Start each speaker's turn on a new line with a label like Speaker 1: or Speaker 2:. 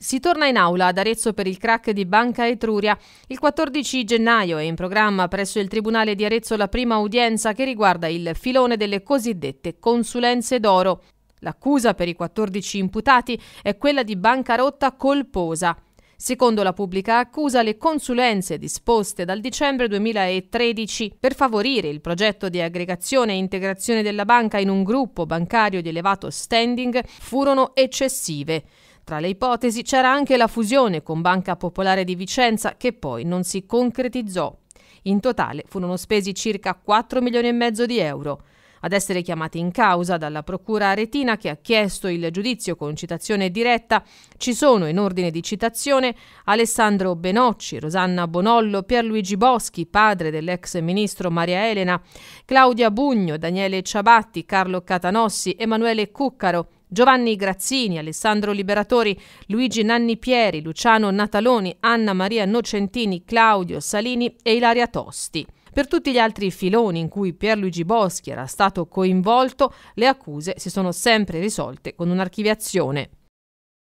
Speaker 1: Si torna in aula ad Arezzo per il crack di Banca Etruria. Il 14 gennaio è in programma presso il Tribunale di Arezzo la prima udienza che riguarda il filone delle cosiddette consulenze d'oro. L'accusa per i 14 imputati è quella di bancarotta colposa. Secondo la pubblica accusa, le consulenze disposte dal dicembre 2013 per favorire il progetto di aggregazione e integrazione della banca in un gruppo bancario di elevato standing furono eccessive. Tra le ipotesi c'era anche la fusione con Banca Popolare di Vicenza che poi non si concretizzò. In totale furono spesi circa 4 milioni e mezzo di euro. Ad essere chiamati in causa dalla Procura Aretina che ha chiesto il giudizio con citazione diretta ci sono in ordine di citazione Alessandro Benocci, Rosanna Bonollo, Pierluigi Boschi, padre dell'ex ministro Maria Elena, Claudia Bugno, Daniele Ciabatti, Carlo Catanossi, Emanuele Cuccaro, Giovanni Grazzini, Alessandro Liberatori, Luigi Nanni Pieri, Luciano Nataloni, Anna Maria Nocentini, Claudio Salini e Ilaria Tosti. Per tutti gli altri filoni in cui Pierluigi Boschi era stato coinvolto, le accuse si sono sempre risolte con un'archiviazione.